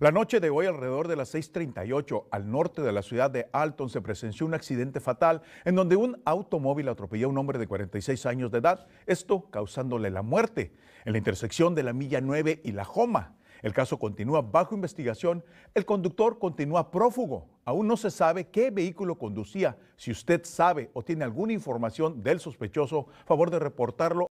La noche de hoy, alrededor de las 6.38, al norte de la ciudad de Alton, se presenció un accidente fatal en donde un automóvil atropelló a un hombre de 46 años de edad, esto causándole la muerte en la intersección de la Milla 9 y La Joma. El caso continúa bajo investigación, el conductor continúa prófugo. Aún no se sabe qué vehículo conducía. Si usted sabe o tiene alguna información del sospechoso, favor de reportarlo